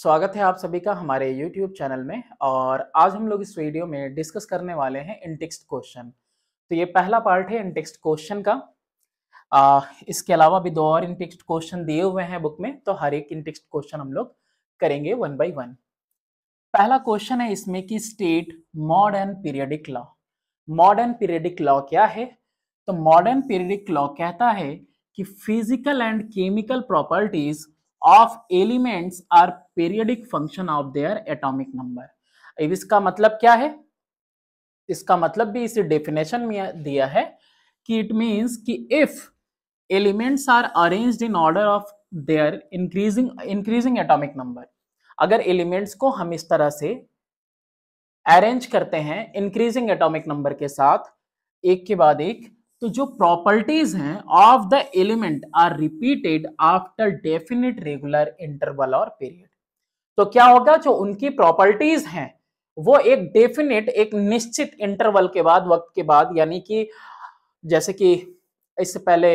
स्वागत है आप सभी का हमारे YouTube चैनल में और आज हम लोग इस वीडियो में डिस्कस करने वाले हैं इनटेक्स्ट क्वेश्चन तो ये पहला पार्ट है इनटेक्स्ट क्वेश्चन का आ, इसके अलावा भी दो और इनटेक्स्ट क्वेश्चन दिए हुए हैं बुक में तो हर एक इनटेक्स्ट क्वेश्चन हम लोग करेंगे वन बाई वन पहला क्वेश्चन है इसमें कि state modern periodic law modern periodic law क्या है तो मॉडर्न पीरियडिक लॉ कहता है कि physical and chemical properties of elements are periodic function of their atomic number अब इसका मतलब क्या है इसका मतलब भी इस डेफिनेशन में दिया है कि इट मींस कि if elements are arranged in order of their increasing increasing atomic number अगर एलिमेंट्स को हम इस तरह से अरेंज करते हैं इंक्रीजिंग एटॉमिक नंबर के साथ एक के बाद एक तो जो प्रॉपर्टीज हैं of the element are repeated after definite regular interval और पीरियड तो क्या होगा जो उनकी प्रॉपर्टीज हैं वो एक डेफिनेट एक निश्चित इंटरवल के बाद वक्त के बाद यानी कि जैसे कि इससे पहले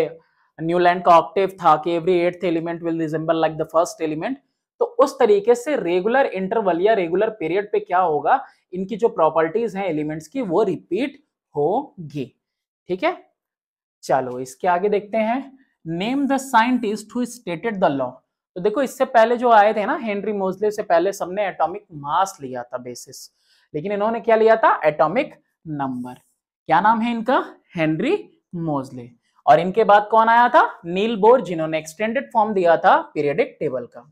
न्यूलैंड का ऑक्टिव था कि every eighth element will resemble like the first element तो उस तरीके से रेगुलर इंटरवल या रेगुलर पीरियड पे क्या होगा इनकी जो प्रॉपर्टीज हैं एलिमेंट्स की वो रिपीट होगी ठीक है चलो इसके आगे देखते हैं name the scientist who stated the law तो देखो इससे पहले जो आए थे ना हेनरी मोजले से पहले सबने एटॉमिक मास लिया था बेसिस लेकिन इन्होंने क्या लिया था एटॉमिक नंबर क्या नाम है इनका हेनरी मोजले और इनके बाद कौन आया था नील बोर जिन्होंने एक्सटेंडेड फॉर्म दिया था पीरियडिक टेबल का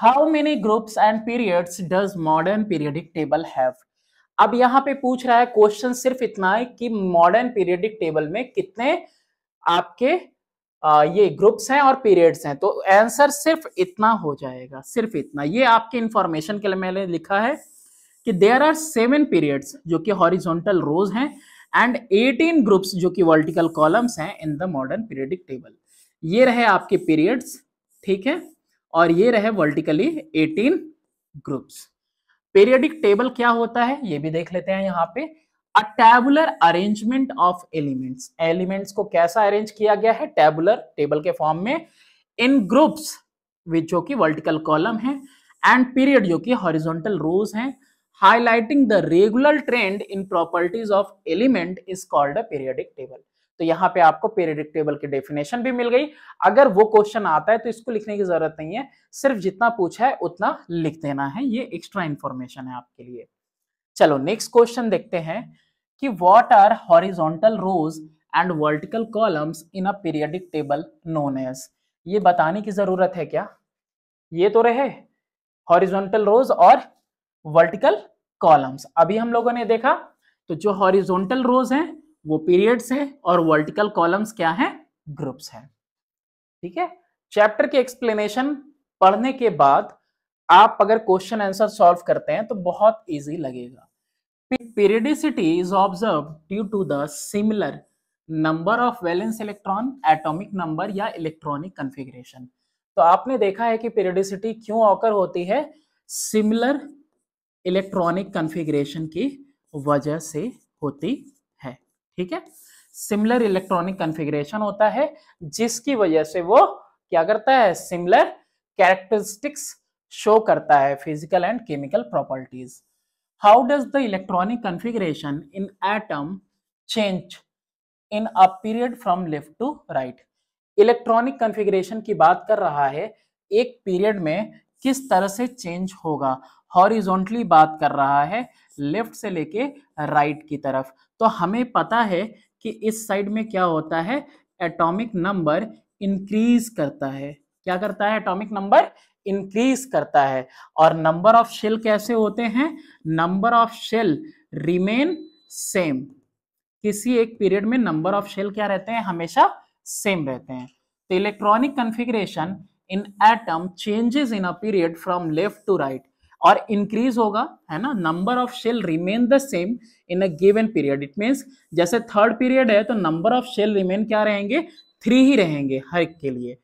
how many groups and periods does modern periodic table have अब यहाँ पे पूछ रहा है क्वेश्चन सिर्फ इतना है कि मॉडर्न पीरियडिक टेबल में कितने आपके आ, ये ग्रुप्स हैं और पीरियड्स हैं तो आंसर सिर्फ इतना हो जाएगा सिर्फ इतना ये आपके इंफॉर्मेशन के लिए मैंने लिखा है कि देयर आर सेवन पीरियड्स जो कि हॉरिजॉन्टल रोज हैं एंड एटीन ग्रुप्स जो कि वर्टिकल कॉलम्स हैं in the modern periodic table ये रहे आपके पीरियड्स ठीक है और ये रहे vertically eighteen groups periodic table क्या होता है ये भी देख लेते हैं यहाँ पे a tabular arrangement of elements elements को कैसा अरेंज किया गया है टेबुलर टेबल के फॉर्म में इन ग्रुप्स विच जो कि वर्टिकल कॉलम है एंड पीरियड जो कि हॉरिजॉन्टल रोज है highlighting the regular trend in properties of element is called a periodic table तो यहाँ पे आपको पेरेडिक टेबल की डेफिनेशन भी मिल गई अगर वो क्वेश्चन आता है तो इसको लिखने की जरूरत नहीं है सिर्फ जितना पूछा है उतना लिख देना है ये एक्स्ट्रा इंफॉर्मेशन है आपके लिए चलो नेक्स्ट क्वेश्चन देखते हैं कि what are horizontal rows and vertical columns in a periodic table known as ये बताने की जरूरत है क्या ये तो रहे हॉरिजोंटल रोज और वर्टिकल कॉलम्स अभी हम लोगों ने देखा तो जो हॉरिजोंटल रोज हैं वो पीरियड्स है और वर्टिकल कॉलम्स क्या है ग्रुप्स है ठीक है चैप्टर के एक्सप्लेनेशन पढ़ने के बाद आप अगर क्वेश्चन आंसर सॉल्व करते हैं तो बहुत इजी लगेगा periodicity is observe due to the similar number of valence electron atomic number या इलेक्ट्रॉनिक कन्फिग्रेशन तो आपने देखा है कि पीरियडिसिटी क्यों ऑकर होती है सिमिलर इलेक्ट्रॉनिक कन्फिग्रेशन की वजह से होती ठीक है सिमिलर इलेक्ट्रॉनिक कंफिग्रेशन होता है जिसकी वजह से वो क्या करता है सिमिलर कैरेक्टरिस्टिक्स शो करता है physical and chemical properties how does the electronic configuration in atom change in a period from left to right electronic configuration की बात कर रहा है एक पीरियड में किस तरह से चेंज होगा हॉरिजोंटली बात कर रहा है लेफ्ट से लेके राइट की तरफ तो हमें पता है कि इस साइड में क्या होता है एटॉमिक नंबर इंक्रीज करता है क्या करता है एटॉमिक नंबर इंक्रीज करता है और नंबर ऑफ शेल कैसे होते हैं number of shell remain same किसी एक पीरियड में नंबर ऑफ शेल क्या रहते हैं हमेशा सेम रहते हैं तो electronic configuration in atom changes in a period from left to right और इंक्रीज होगा है ना number of shell remain the same in a given period it means जैसे थर्ड पीरियड है तो नंबर ऑफ शेल रिमेन क्या रहेंगे three ही रहेंगे हर एक के लिए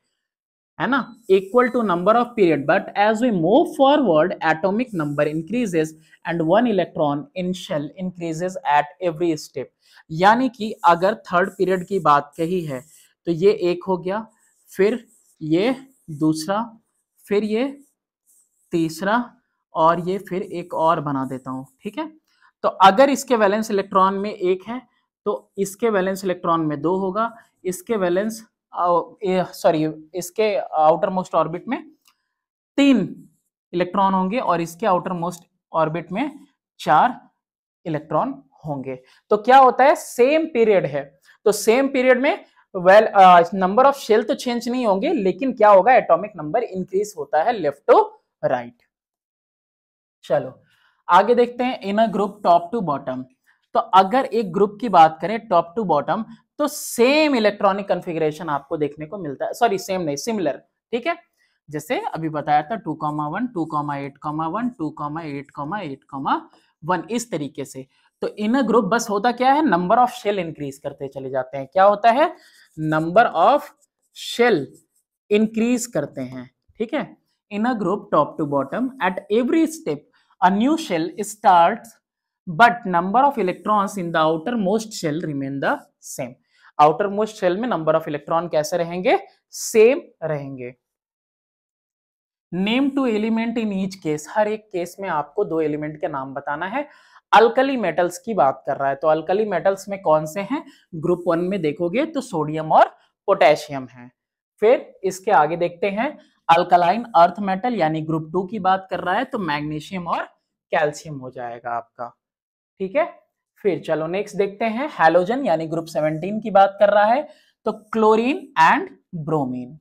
है ना equal to number of period but as we move forward atomic number increases and one electron in shell increases at every step यानी कि अगर थर्ड पीरियड की बात कही है तो ये एक हो गया फिर ये दूसरा फिर ये तीसरा और ये फिर एक और बना देता हूँ ठीक है तो अगर इसके वैलेंस इलेक्ट्रॉन में एक है तो इसके वैलेंस इलेक्ट्रॉन में दो होगा इसके वैलेंस सॉरी इसके आउटर मोस्ट ऑर्बिट में तीन इलेक्ट्रॉन होंगे और इसके आउटर मोस्ट ऑर्बिट में चार इलेक्ट्रॉन होंगे तो क्या होता है सेम पीरियड है तो सेम पीरियड में वेल नंबर ऑफ शेल तो चेंज नहीं होंगे लेकिन क्या होगा एटॉमिक नंबर इंक्रीज होता है लेफ्ट टू राइट चलो आगे देखते हैं in a group top to bottom तो अगर एक ग्रुप की बात करें टॉप टू बॉटम तो सेम इलेक्ट्रॉनिक कॉन्फ़िगरेशन आपको देखने को मिलता है सॉरी सेम नहीं सिमिलर ठीक है जैसे अभी बताया था two comma one two comma eight comma one two comma eight comma eight comma one इस तरीके से तो इन ग्रुप बस होता क्या है नंबर ऑफ शेल इंक्रीज करते चले जाते हैं क्या होता है नंबर ऑफ शेल इंक्रीज करते हैं ठीक है in a group top to bottom at every step a new shell starts but number of electrons in the outermost shell remain the same outermost shell में number of electron कैसे रहेंगे same रहेंगे name two element in each case हर एक case में आपको दो element के नाम बताना है अल्कली मेटल्स की बात कर रहा है तो अल्कली मेटल्स में कौन से हैं ग्रुप वन में देखोगे तो सोडियम और पोटेशियम है फिर इसके आगे देखते हैं अल्कलाइन अर्थ मेटल यानी ग्रुप टू की बात कर रहा है तो मैग्नीशियम और कैल्शियम हो जाएगा आपका ठीक है फिर चलो नेक्स्ट देखते हैं हेलोजन यानी ग्रुप सेवनटीन की बात कर रहा है तो क्लोरीन एंड ब्रोमीन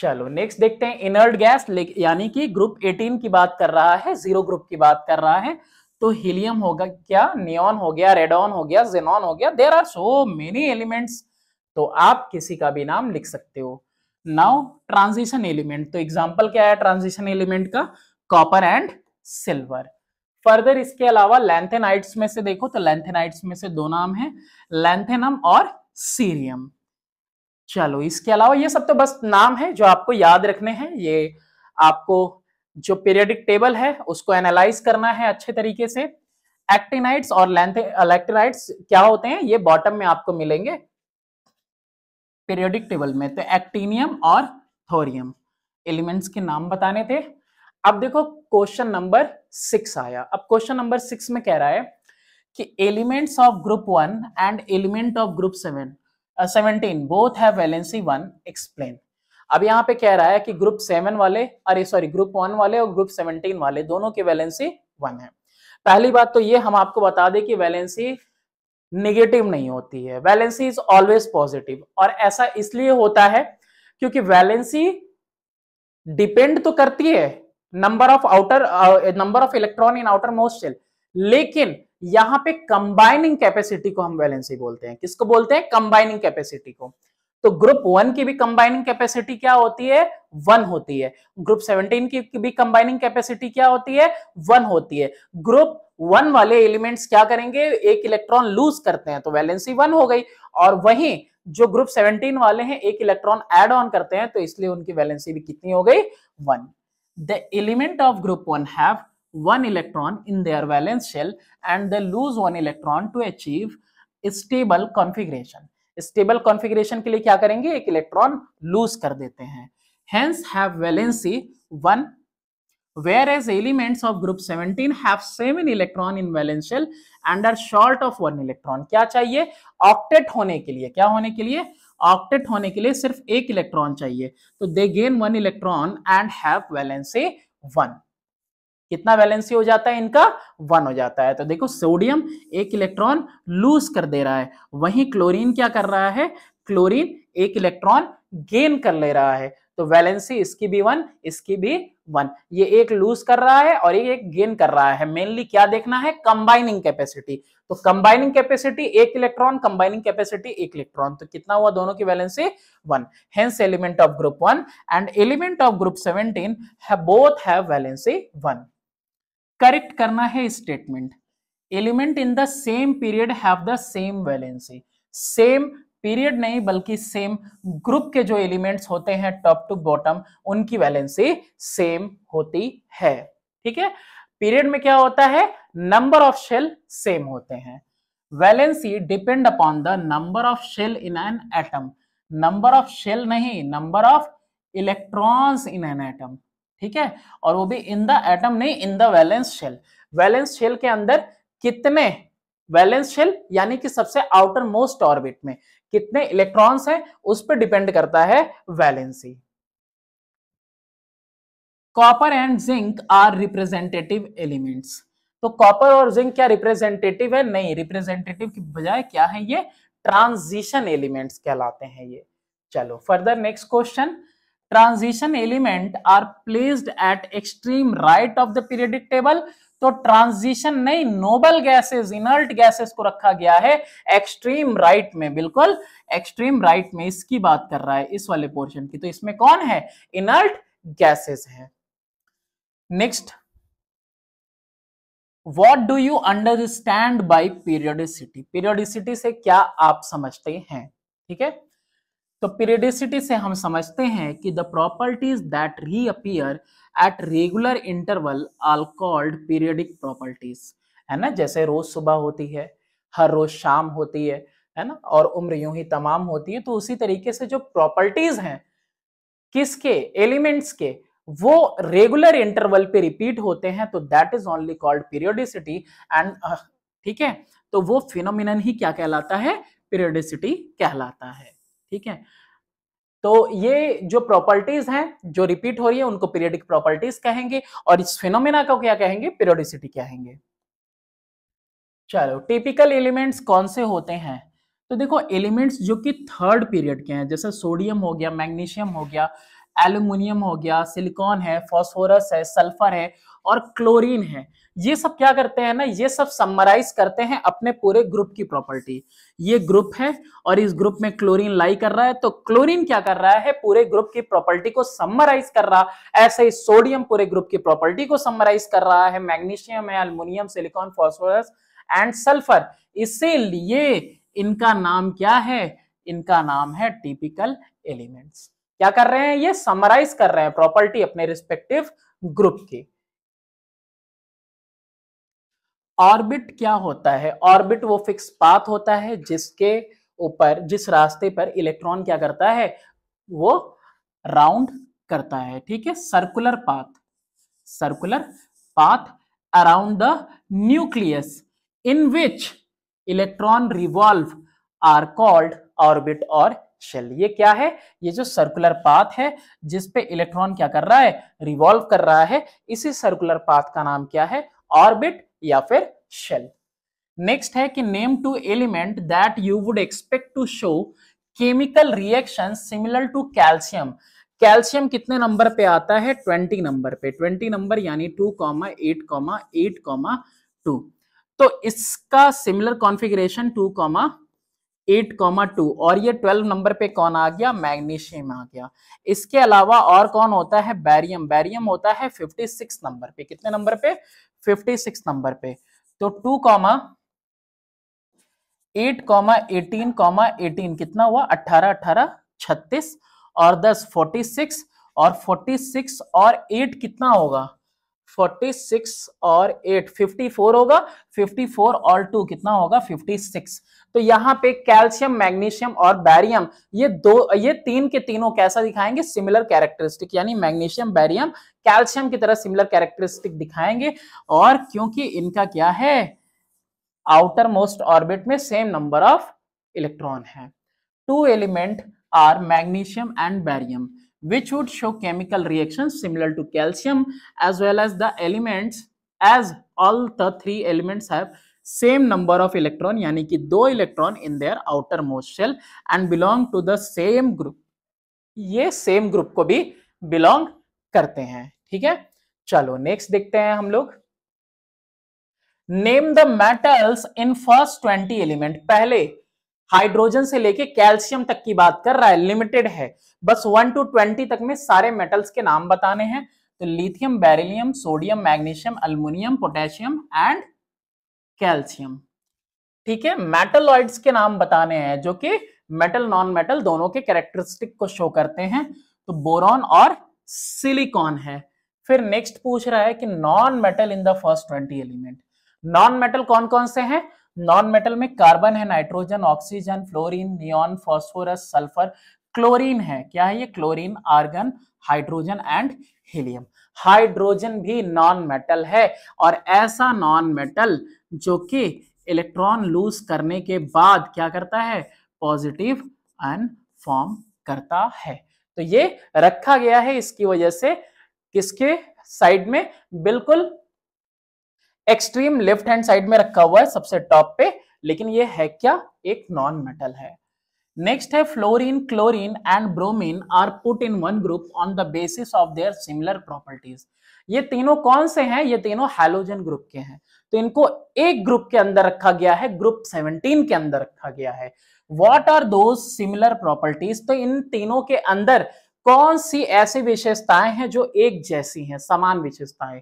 चलो नेक्स्ट देखते हैं इनर्ट गैस यानी कि ग्रुप 18 की बात कर रहा है जीरो ग्रुप की बात कर रहा है तो हीलियम होगा क्या नियॉन हो गया रेडॉन हो गया जेनॉन हो गया there are so many elements तो आप किसी का भी नाम लिख सकते हो नाउ ट्रांजिशन एलिमेंट तो एग्जाम्पल क्या है ट्रांजिशन एलिमेंट का कॉपर एंड सिल्वर फर्दर इसके अलावा लेंथेनाइट्स में से देखो तो लेंथेनाइट्स में से दो नाम है लेंथेनम और सीरियम चलो इसके अलावा ये सब तो बस नाम है जो आपको याद रखने हैं ये आपको जो पीरियडिक टेबल है उसको एनालाइज करना है अच्छे तरीके से एक्टिनाइट्स और लैंथे लैक्टिनाइट्स क्या होते हैं ये बॉटम में आपको मिलेंगे पीरियोडिक टेबल में तो एक्टिनियम और थोरियम एलिमेंट्स के नाम बताने थे अब देखो क्वेश्चन नंबर सिक्स आया अब क्वेश्चन नंबर सिक्स में कह रहा है कि elements of group one and element of group seven seventeen both have valency one explain अब यहाँ पे कह रहा है कि ग्रुप सेवन वाले अरे सॉरी ग्रुप वन वाले और ग्रुप सेवनटीन वाले दोनों की वैलेंसी वन है पहली बात तो ये हम आपको बता दें कि वैलेंसी नेगेटिव नहीं होती है वैलेंसी इज ऑलवेज पॉजिटिव और ऐसा इसलिए होता है क्योंकि वैलेंसी डिपेंड तो करती है number of outer number of electron in outermost shell लेकिन यहां पे कंबाइनिंग कैपेसिटी को हम वैलेंसी बोलते हैं किसको बोलते हैं कंबाइनिंग कैपेसिटी को तो ग्रुप वन की भी कंबाइनिंग कैपेसिटी क्या होती है वन होती है ग्रुप सेवनटीन की भी कंबाइनिंग कैपेसिटी क्या होती है वन होती है ग्रुप वन वाले एलिमेंट्स क्या करेंगे एक इलेक्ट्रॉन लूज करते हैं तो वैलेंसी वन हो गई और वहीं जो ग्रुप सेवनटीन वाले हैं एक इलेक्ट्रॉन एड ऑन करते हैं तो इसलिए उनकी वैलेंसी भी कितनी हो गई one the element of group one have one electron in their valence shell and they lose one electron to achieve stable configuration stable configuration के लिए क्या करेंगे एक इलेक्ट्रॉन लूज कर देते हैं hence have valency one whereas elements of group seventeen have seven electron in valence shell and are short of one electron क्या चाहिए ऑक्टेट होने के लिए क्या होने के लिए ऑक्टेट होने के लिए सिर्फ एक इलेक्ट्रॉन चाहिए तो they gain one electron and have valency one कितना बैलेंसी हो जाता है इनका वन हो जाता है तो देखो सोडियम एक इलेक्ट्रॉन लूज कर दे रहा है वहीं क्लोरीन क्या कर रहा है क्लोरीन एक इलेक्ट्रॉन गेन कर ले रहा है तो वैलेंसी इसकी भी वन इसकी भी वन ये एक लूज कर रहा है और ये एक गेन कर रहा है मेनली क्या देखना है कंबाइनिंग कैपेसिटी तो कंबाइनिंग कैपेसिटी एक इलेक्ट्रॉन कंबाइनिंग कैपेसिटी एक इलेक्ट्रॉन तो कितना हुआ दोनों की valency one hence element of group one and element of group seventeen both have valency one correct करना है statement element in the same period have the same valency same period नहीं बल्कि सेम ग्रुप के जो elements होते हैं top to bottom उनकी valency same होती है ठीक है पीरियड में क्या होता है नंबर ऑफ शेल सेम होते हैं valency depend upon the number of shell in an atom number of shell नहीं number of electrons in an atom ठीक है और वो भी इन द एटम नहीं in the valence shell valence shell के अंदर कितने वैलेंस शेल यानी कि सबसे आउटर मोस्ट ऑर्बिट में कितने इलेक्ट्रॉन्स हैं उस पर डिपेंड करता है valency copper and zinc are representative elements तो कॉपर और जिंक क्या रिप्रेजेंटेटिव है नहीं रिप्रेजेंटेटिव की बजाय क्या है ये ट्रांजिशन एलिमेंट्स कहलाते हैं ये चलो further next question transition element are placed at extreme right of the periodic table तो ट्रांजिशन नहीं नोबल गैसेस इनर्ट गैसेस को रखा गया है एक्सट्रीम राइट में बिल्कुल एक्सट्रीम राइट में इसकी बात कर रहा है इस वाले पोर्शन की तो इसमें कौन है इनर्ट गैसेस है next what do you understand by periodicity periodicity से क्या आप समझते हैं ठीक है तो पीरियडिसिटी से हम समझते हैं कि the properties that reappear at regular interval all called periodic properties है ना जैसे रोज सुबह होती है हर रोज शाम होती है है ना और उम्र यूं ही तमाम होती है तो उसी तरीके से जो प्रॉपर्टीज हैं किसके एलिमेंट्स के वो रेगुलर इंटरवल पे रिपीट होते हैं तो that is only called periodicity and ठीक है तो वो फिनोमिनन ही क्या कहलाता है पीरियोडिसिटी कहलाता है ठीक है तो ये जो प्रॉपर्टीज हैं जो रिपीट हो रही है उनको पीरियडिक प्रॉपर्टीज कहेंगे और इस फिनोमिना को क्या कहेंगे पीरियोडिसिटी कहेंगे चलो टिपिकल एलिमेंट्स कौन से होते हैं तो देखो एलिमेंट्स जो कि थर्ड पीरियड के हैं जैसे सोडियम हो गया मैग्नीशियम हो गया एल्यूमिनियम हो गया सिलिकॉन है फॉस्फोरस है सल्फर है और क्लोरीन है ये सब क्या करते हैं ना ये सब समराइज करते हैं अपने पूरे ग्रुप की प्रॉपर्टी ये ग्रुप है और इस ग्रुप में क्लोरीन लाई कर रहा है तो क्लोरीन क्या कर रहा है पूरे ग्रुप की प्रॉपर्टी को समराइज कर रहा ऐसे ही सोडियम पूरे ग्रुप की प्रॉपर्टी को समराइज कर रहा है मैग्नीशियम है aluminium silicon phosphorus and sulphur इसीलिए इनका नाम क्या है इनका नाम है टिपिकल एलिमेंट्स क्या कर रहे हैं ये समराइज कर रहे हैं प्रॉपर्टी अपने रिस्पेक्टिव ग्रुप की ऑर्बिट क्या होता है ऑर्बिट वो फिक्स पाथ होता है जिसके ऊपर जिस रास्ते पर इलेक्ट्रॉन क्या करता है वो राउंड करता है ठीक है circular path circular path around the nucleus in which electron revolve are called orbit और शेल ये क्या है ये जो सर्कुलर पाथ है जिसपे इलेक्ट्रॉन क्या कर रहा है रिवॉल्व कर रहा है इसी सर्कुलर पाथ का नाम क्या है ऑर्बिट या फिर शेल नेक्स्ट है कि name two element that you would expect to show chemical reaction similar to calcium calcium कितने नंबर पे आता है ट्वेंटी नंबर पे ट्वेंटी नंबर यानी two comma eight comma eight comma two तो इसका similar configuration two comma eight comma two और ये ट्वेल्व नंबर पे कौन आ गया मैग्नीशियम आ गया इसके अलावा और कौन होता है बैरियम बैरियम होता है फिफ्टी सिक्स नंबर पे कितने नंबर पे फिफ्टी सिक्स नंबर पे तो two comma eight comma eighteen comma eighteen कितना हुआ अट्ठारह अट्ठारह छत्तीस और दस फोर्टी सिक्स और फोर्टी सिक्स और एट कितना होगा 46 और 8 54 होगा 54 और 2 कितना होगा 56 तो यहाँ पे कैल्शियम मैग्नीशियम और बैरियम ये दो ये तीन के तीनों कैसा दिखाएंगे सिमिलर कैरेक्टरिस्टिक यानी मैग्नीशियम बैरियम कैल्शियम की तरह सिमिलर कैरेक्टरिस्टिक दिखाएंगे और क्योंकि इनका क्या है आउटर मोस्ट ऑर्बिट में सेम नंबर ऑफ इलेक्ट्रॉन है two element are magnesium and barium which would show chemical reactions similar to calcium as well as the elements as all the three elements have same number of electron yani ki do electron in their outermost shell and belong to the same group ये same group को भी belong करते हैं ठीक है चलो next देखते हैं हम लोग name the metals in first twenty element पहले हाइड्रोजन से लेके कैल्शियम तक की बात कर रहा है लिमिटेड है बस वन टू ट्वेंटी तक में सारे मेटल्स के नाम बताने हैं तो lithium beryllium sodium magnesium aluminium potassium and calcium ठीक है मेटलॉइड्स के नाम बताने हैं जो कि मेटल नॉन मेटल दोनों के कैरेक्टरिस्टिक को शो करते हैं तो बोरॉन और सिलिकॉन है फिर नेक्स्ट पूछ रहा है कि non metal in the first twenty element non metal कौन कौन से हैं नॉन मेटल में कार्बन है nitrogen oxygen fluorine neon phosphorus sulphur chlorine है क्या है ये chlorine argon hydrogen and helium hydrogen भी नॉन मेटल है और ऐसा नॉन मेटल जो कि इलेक्ट्रॉन लूज करने के बाद क्या करता है पॉजिटिव अन फॉर्म करता है तो ये रखा गया है इसकी वजह से किसके साइड में बिल्कुल एक्सट्रीम लेफ्ट हैंड साइड में रखा हुआ है सबसे टॉप पे लेकिन ये है क्या एक नॉन मेटल है नेक्स्ट है fluorine chlorine and bromine are put in one group on the basis of their similar properties ये तीनों कौन से हैं ये तीनों हैलोजन ग्रुप के हैं तो इनको एक ग्रुप के अंदर रखा गया है ग्रुप 17 के अंदर रखा गया है व्हाट आर दो सिमिलर प्रॉपर्टीज तो इन तीनों के अंदर कौन सी ऐसी विशेषताएं हैं जो एक जैसी हैं समान विशेषताएं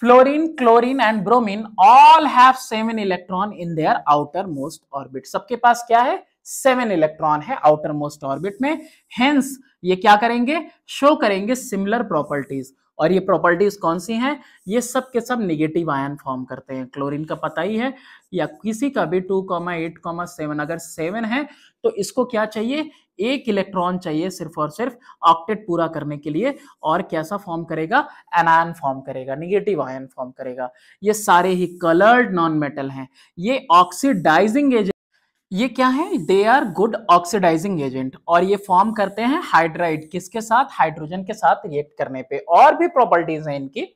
fluorine chlorine and bromine all have seven electron in their outermost orbit सबके पास क्या है सेवन इलेक्ट्रॉन है आउटर मोस्ट ऑर्बिट में हेंस ये क्या करेंगे शो करेंगे सिमिलर प्रॉपर्टीज और ये प्रॉपर्टीज कौन सी हैं ये सब के सब निगेटिव आयन फॉर्म करते हैं क्लोरीन का पता ही है या किसी का भी two comma eight comma seven अगर सेवन है तो इसको क्या चाहिए एक इलेक्ट्रॉन चाहिए सिर्फ और सिर्फ ऑक्टेट पूरा करने के लिए और कैसा फॉर्म करेगा एनायन फॉर्म करेगा निगेटिव आयन फॉर्म करेगा ये सारे ही कलर्ड नॉन मेटल हैं ये ऑक्सीडाइजिंग एजेंट ये क्या है they are good oxidising agent और ये फॉर्म करते हैं हाइड्राइड किसके साथ हाइड्रोजन के साथ रिएक्ट करने पे और भी प्रॉपर्टीज हैं इनकी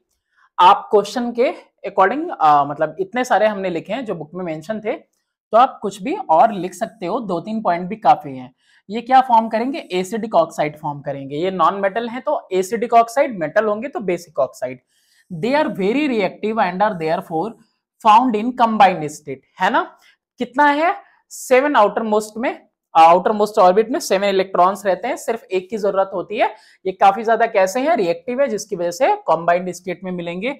आप क्वेश्चन के अकॉर्डिंग मतलब इतने सारे हमने लिखे हैं जो बुक में मेंशन थे तो आप कुछ भी और लिख सकते हो दो तीन पॉइंट भी काफी हैं ये क्या फॉर्म करेंगे एसिडिक ऑक्साइड फॉर्म करेंगे ये नॉन मेटल है तो एसिडिक ऑक्साइड मेटल होंगे तो basic oxide they are very reactive and are they are for found in combined state है ना कितना है सेवन आउटर मोस्ट में आउटर मोस्ट ऑर्बिट में सेवन इलेक्ट्रॉन्स रहते हैं सिर्फ एक की जरूरत होती है ये काफी ज्यादा कैसे हैं रिएक्टिव है जिसकी वजह से कॉम्बाइंड स्टेट में मिलेंगे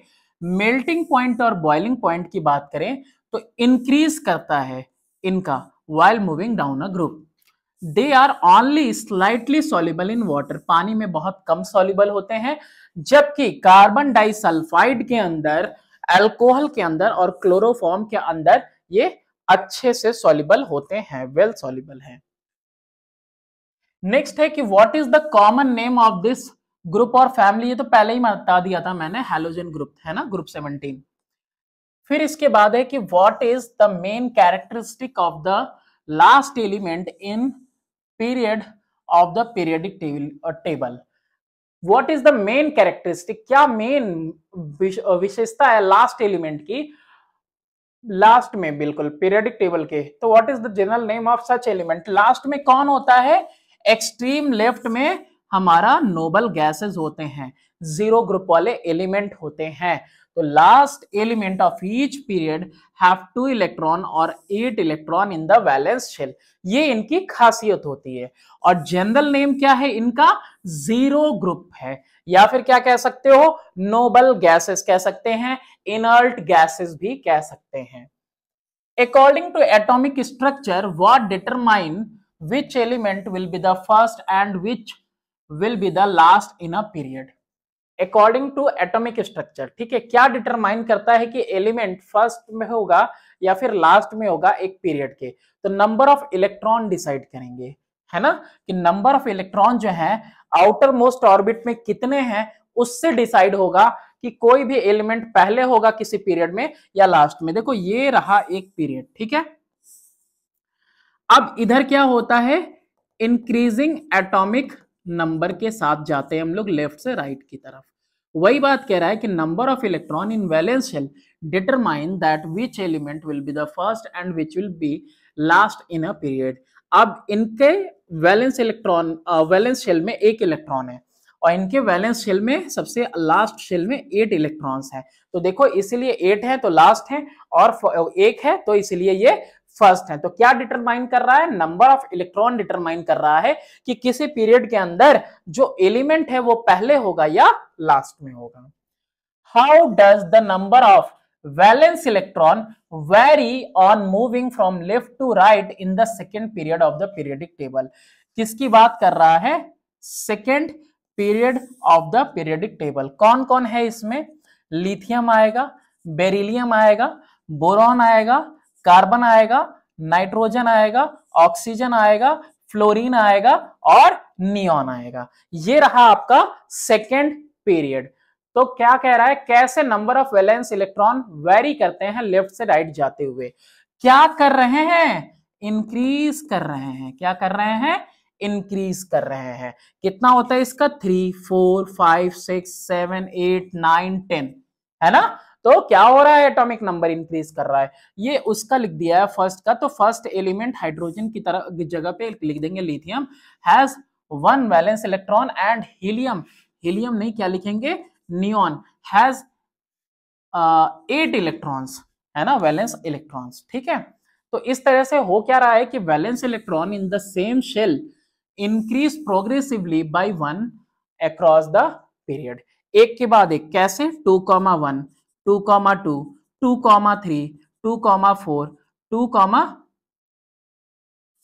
मेल्टिंग पॉइंट और बॉइलिंग पॉइंट की बात करें तो इंक्रीज करता है इनका while moving down a group they are only slightly soluble in water पानी में बहुत कम सॉल्युबल होते हैं जबकि कार्बन डाइसल्फाइड के अंदर एल्कोहल के अंदर और क्लोरोफॉर्म के अंदर ये अच्छे से सॉलिबल होते हैं वेल सॉलिबल हैं नेक्स्ट है कि what is the common name of this group और फैमिली ये तो पहले ही बता दिया था मैंने हेलोजन ग्रुप है ना ग्रुप सेवनटीन फिर इसके बाद है कि what is the main characteristic of the last element in period of the periodic table what is the main characteristic क्या मेन विशेषता है लास्ट एलिमेंट की लास्ट में बिल्कुल पीरियडिक टेबल के तो what is the general name of such element last में कौन होता है एक्सट्रीम लेफ्ट में हमारा नोबल गैसेस होते हैं जीरो ग्रुप वाले एलिमेंट होते हैं तो last element of each period have two electron और eight electron in the valence shell ये इनकी खासियत होती है और जनरल नेम क्या है इनका जीरो ग्रुप है या फिर क्या कह सकते हो नोबल गैसेस कह सकते हैं इनर्ट गैसेस भी कह सकते हैं according to atomic structure what determine which element will be the first and which will be the last in a period according to atomic structure ठीक है क्या डिटरमाइन करता है कि एलिमेंट फर्स्ट में होगा या फिर लास्ट में होगा एक पीरियड के तो नंबर ऑफ इलेक्ट्रॉन डिसाइड करेंगे है ना कि नंबर ऑफ इलेक्ट्रॉन जो है आउटर मोस्ट ऑर्बिट में कितने हैं उससे डिसाइड होगा कि कोई भी एलिमेंट पहले होगा किसी पीरियड में या लास्ट में देखो ये रहा एक पीरियड ठीक है अब इधर क्या होता है इंक्रीजिंग एटॉमिक नंबर के साथ जाते हैं हम लोग लेफ्ट से राइट की तरफ वही बात कह रहा है कि number of electron in valence shell determine that which element will be the first and which will be last in a period अब इनके वैलेंस इलेक्ट्रॉन वैलेंस शेल में एक इलेक्ट्रॉन है और इनके वैलेंस शेल में सबसे लास्ट शेल में एट इलेक्ट्रॉन्स हैं तो देखो इसीलिए एट है तो लास्ट है और एक है तो इसीलिए ये फर्स्ट है तो क्या डिटरमाइन कर रहा है नंबर ऑफ इलेक्ट्रॉन डिटरमाइन कर रहा है कि किसी पीरियड के अंदर जो एलिमेंट है वो पहले होगा या लास्ट में होगा how does the number of valence electron vary on moving from left to right in the second period of the periodic table किसकी बात कर रहा है second period of the periodic table कौन कौन है इसमें लिथियम आएगा बेरिलियम आएगा बोरॉन आएगा कार्बन आएगा नाइट्रोजन आएगा ऑक्सीजन आएगा फ्लोरीन आएगा और नियॉन आएगा ये रहा आपका सेकेंड पीरियड तो क्या कह रहा है कैसे number of valence electron vary करते हैं लेफ्ट से राइट जाते हुए क्या कर रहे हैं इंक्रीज कर रहे हैं क्या कर रहे हैं इंक्रीज कर रहे हैं कितना होता है इसका three four five six seven eight nine ten है ना तो क्या हो रहा है एटॉमिक नंबर इंक्रीज कर रहा है ये उसका लिख दिया है फर्स्ट का तो फर्स्ट एलिमेंट हाइड्रोजन की तरह जगह पे लिख देंगे lithium has one valence electron and helium helium नहीं क्या लिखेंगे नियॉन हैज एट इलेक्ट्रॉन्स है ना वैलेंस इलेक्ट्रॉन्स ठीक है तो इस तरह से हो क्या रहा है कि valence electron in the same shell increase progressively by one across the period एक के बाद एक कैसे two comma one two comma two two comma three two comma four two comma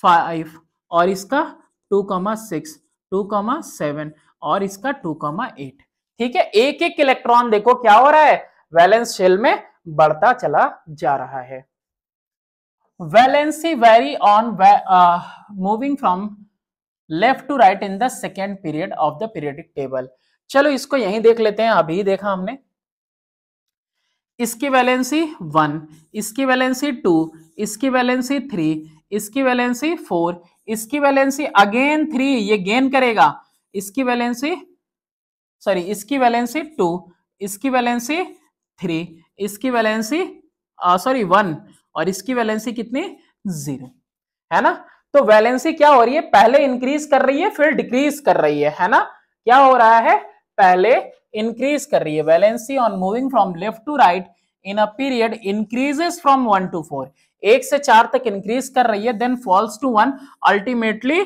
five और इसका two comma six two comma seven और इसका two comma eight ठीक है एक एक इलेक्ट्रॉन देखो क्या हो रहा है वैलेंस शेल में बढ़ता चला जा रहा है valency vary on moving from left to right in the second period of the periodic table चलो इसको यहीं देख लेते हैं अभी देखा हमने इसकी वैलेंसी वन इसकी वैलेंसी टू इसकी वैलेंसी थ्री इसकी वैलेंसी फोर इसकी वैलेंसी अगेन थ्री ये गेन करेगा इसकी वैलेंसी सॉरी इसकी वैलेंसी टू इसकी वैलेंसी थ्री इसकी वैलेंसी सॉरी वन और इसकी वैलेंसी कितनी जीरो है ना तो वैलेंसी क्या हो रही है पहले इंक्रीज कर रही है फिर डिक्रीज कर रही है है ना क्या हो रहा है पहले इंक्रीज कर रही है valency on moving from left to right in a period increases from one to four एक से चार तक इंक्रीज कर रही है then falls to one ultimately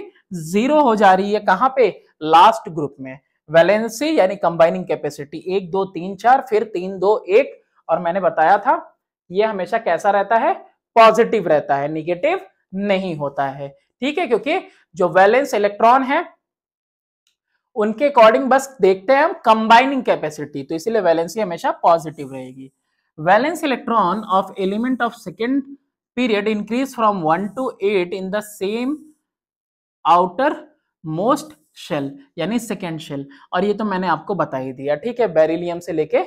zero हो जा रही है कहां पे लास्ट ग्रुप में वैलेंसी यानी कंबाइनिंग कैपेसिटी एक दो तीन चार फिर तीन दो एक और मैंने बताया था ये हमेशा कैसा रहता है पॉजिटिव रहता है निगेटिव नहीं होता है ठीक है क्योंकि जो वैलेंस इलेक्ट्रॉन है उनके अकॉर्डिंग बस देखते हैं हम कंबाइनिंग कैपेसिटी तो इसीलिए वैलेंसी हमेशा पॉजिटिव रहेगी valence electron of element of second period increase from one to eight in the same outermost shell यानी सेकेंड शेल और ये तो मैंने आपको बता ही दिया ठीक है बेरिलियम से लेके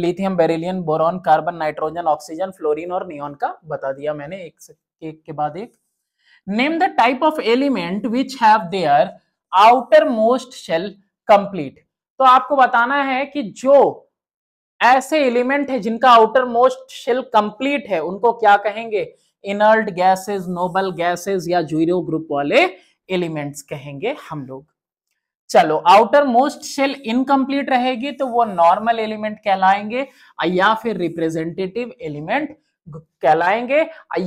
lithium beryllium boron carbon nitrogen oxygen fluorine और नियॉन का बता दिया मैंने एक से एक के बाद एक name the type of element which have their outermost shell complete तो आपको बताना है कि जो ऐसे एलिमेंट है जिनका आउटर मोस्ट शेल कंप्लीट है उनको क्या कहेंगे इनर्ट गैसेस नोबल गैसेस या जीरो ग्रुप वाले एलिमेंट्स कहेंगे हम लोग चलो आउटर मोस्ट सेल इनकम्प्लीट रहेगी तो वो नॉर्मल एलिमेंट कहलाएंगे या फिर रिप्रेजेंटेटिव एलिमेंट कहलाएंगे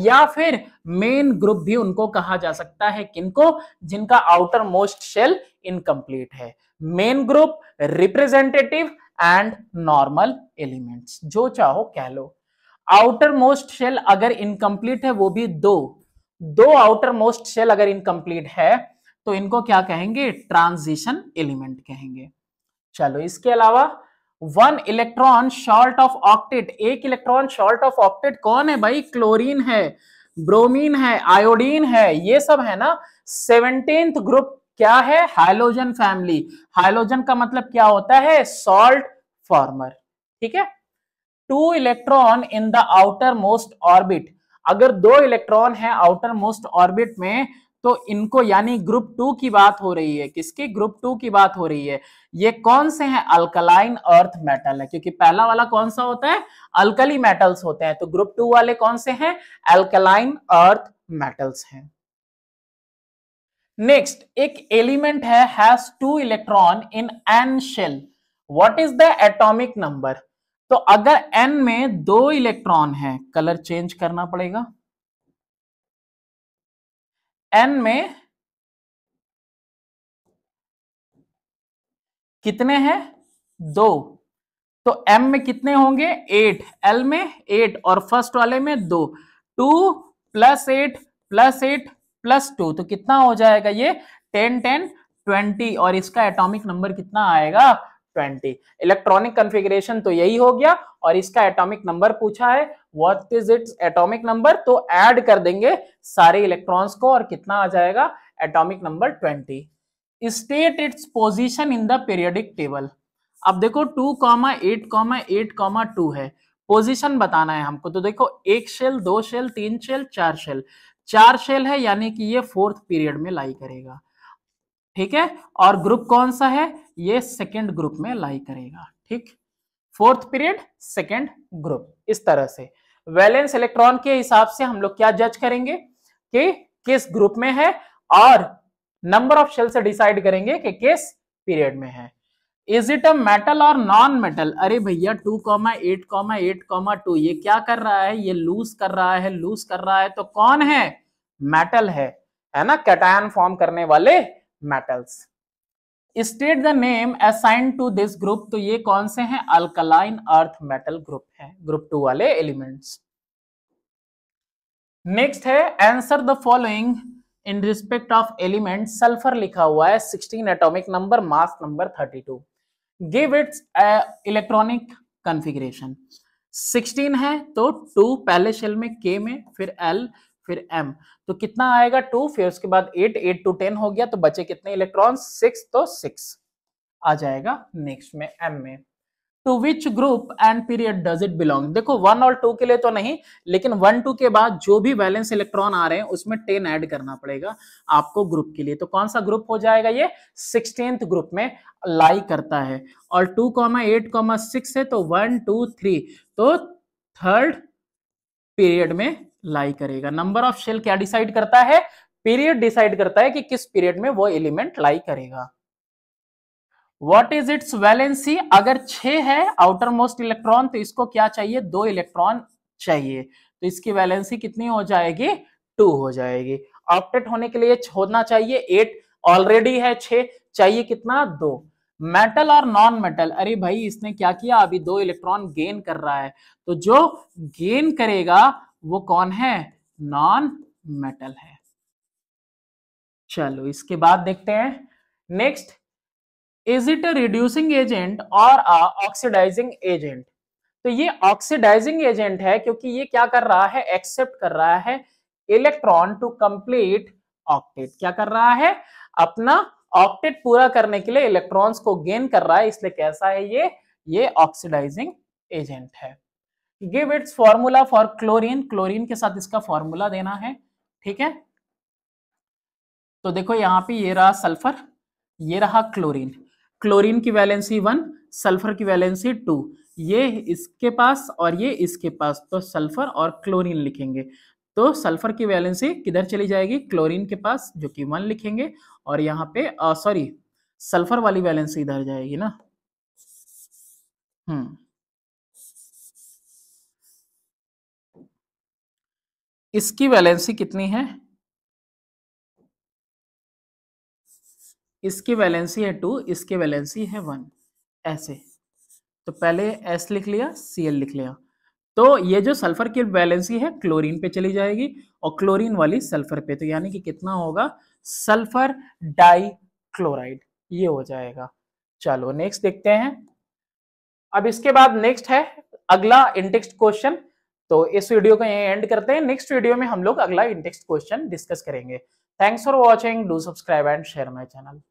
या फिर मेन ग्रुप भी उनको कहा जा सकता है किनको जिनका आउटर मोस्ट सेल इनकम्प्लीट है main group representative and normal elements जो चाहो कह लो आउटर मोस्ट सेल अगर इनकम्प्लीट है वो भी दो दो आउटर मोस्ट सेल अगर इनकम्प्लीट है तो इनको क्या कहेंगे ट्रांजिशन एलिमेंट कहेंगे चलो इसके अलावा one electron short of octet एक इलेक्ट्रॉन शॉर्ट ऑफ ऑक्टेट कौन है भाई क्लोरीन है ब्रोमीन है आयोडीन है ये सब है ना सेवनटीन ग्रुप क्या है हाइलोजन फैमिली हाइलोजन का मतलब क्या होता है सॉल्ट फॉर्मर ठीक है two electron in the outermost orbit अगर दो इलेक्ट्रॉन है आउटर मोस्ट ऑर्बिट में तो इनको यानी ग्रुप टू की बात हो रही है किसकी ग्रुप टू की बात हो रही है ये कौन से हैं अल्कलाइन अर्थ मेटल है क्योंकि पहला वाला कौन सा होता है अल्कली मेटल्स होते हैं तो ग्रुप टू वाले कौन से हैं अल्कलाइन अर्थ मेटल्स हैं नेक्स्ट एक एलिमेंट है has two electron in N shell what is the atomic number तो अगर एन में दो इलेक्ट्रॉन है कलर चेंज करना पड़ेगा एन में कितने हैं दो तो एम में कितने होंगे एट एल में एट और फर्स्ट वाले में दो two plus eight plus eight plus two तो कितना हो जाएगा ये टेन टेन ट्वेंटी और इसका एटॉमिक नंबर कितना आएगा ट्वेंटी इलेक्ट्रॉनिक कन्फिग्रेशन तो यही हो गया और इसका एटॉमिक नंबर पूछा है what is its atomic number तो ऐड कर देंगे सारे इलेक्ट्रॉन्स को और कितना आ जाएगा atomic number twenty state its position in the periodic table अब देखो two comma eight comma eight comma two है पोजिशन बताना है हमको तो देखो एक शेल दो शेल तीन शेल चार शेल चार शेल है यानी कि ये फोर्थ पीरियड में लाई करेगा ठीक है और ग्रुप कौन सा है ये सेकेंड ग्रुप में लाई करेगा ठीक फोर्थ पीरियड सेकेंड ग्रुप इस तरह से वैलेंस इलेक्ट्रॉन के हिसाब से हम लोग क्या जज करेंगे कि किस ग्रुप में है और नंबर ऑफ शेल से डिसाइड करेंगे कि किस पीरियड में है इज इट अ मेटल और नॉन मेटल अरे भैया two comma eight comma eight comma two ये क्या कर रहा है ये लूज कर रहा है लूज कर रहा है तो कौन है मेटल है है ना कैटायन फॉर्म करने वाले metals state the name assign to this group तो ये कौन से हैं अल्कलाइन अर्थ मेटल ग्रुप हैं ग्रुप टू वाले एलिमेंट्स नेक्स्ट है answer the following in respect of element sulphur लिखा हुआ है sixteen atomic number mass number thirty two give its electronic configuration 16 है तो 2 पहले शेल में के में फिर एल फिर m तो कितना आएगा टू फिर उसके बाद एट एट टू टेन हो गया तो बचे कितने इलेक्ट्रॉन सिक्स तो सिक्स आ जाएगा नेक्स्ट में m में to which group and period does it belong देखो वन और टू के लिए तो नहीं लेकिन वन टू के बाद जो भी बैलेंस इलेक्ट्रॉन आ रहे हैं उसमें टेन ऐड करना पड़ेगा आपको ग्रुप के लिए तो कौन सा ग्रुप हो जाएगा ये सिक्सटींथ ग्रुप में लाई करता है और two comma eight comma six है तो वन टू थ्री तो थर्ड पीरियड में लाई करेगा नंबर ऑफ शेल क्या डिसाइड करता है पीरियड डिसाइड करता है कि किस पीरियड में वो एलिमेंट लाई करेगा वॉट इज इट्स वैलेंसी अगर छ है आउटर मोस्ट इलेक्ट्रॉन तो इसको क्या चाहिए दो इलेक्ट्रॉन चाहिए तो इसकी वैलेंसी कितनी हो जाएगी टू हो जाएगी ऑप्टेट होने के लिए होना चाहिए एट ऑलरेडी है छ चाहिए कितना दो मेटल और नॉन मेटल अरे भाई इसने क्या किया अभी दो इलेक्ट्रॉन गेन कर रहा है तो जो गेन करेगा वो कौन है नॉन मेटल है चलो इसके बाद देखते हैं next is it a reducing agent और अ ऑक्सीडाइजिंग एजेंट तो ये ऑक्सीडाइजिंग एजेंट है क्योंकि ये क्या कर रहा है एक्सेप्ट कर रहा है इलेक्ट्रॉन टू कंप्लीट ऑक्टेट क्या कर रहा है अपना ऑक्टेट पूरा करने के लिए इलेक्ट्रॉन्स को गेन कर रहा है इसलिए कैसा है ये ये ऑक्सीडाइजिंग एजेंट है give its formula for chlorine chlorine के साथ इसका फॉर्मूला देना है ठीक है तो देखो यहाँ पे ये रहा सल्फर ये रहा क्लोरीन क्लोरीन की वैलेंसी वन सल्फर की वैलेंसी टू ये इसके पास और ये इसके पास तो सल्फर और क्लोरीन लिखेंगे तो सल्फर की वैलेंसी किधर चली जाएगी क्लोरीन के पास जो कि वन लिखेंगे और यहाँ पे सॉरी सल्फर वाली वैलेंसी इधर जाएगी ना हम्म इसकी वैलेंसी कितनी है इसकी वैलेंसी है टू इसकी वैलेंसी है वन ऐसे तो पहले एस लिख लिया सी एल लिख लिया तो ये जो सल्फर की वैलेंसी है क्लोरीन पे चली जाएगी और क्लोरीन वाली सल्फर पे तो यानी कि कितना होगा सल्फर डाई क्लोराइड ये हो जाएगा चलो नेक्स्ट देखते हैं अब इसके बाद नेक्स्ट है अगला इंटेक्स क्वेश्चन तो इस वीडियो का यहीं एंड करते हैं नेक्स्ट वीडियो में हम लोग अगला इंटेक्स क्वेश्चन डिस्कस करेंगे thanks for watching do subscribe and share my channel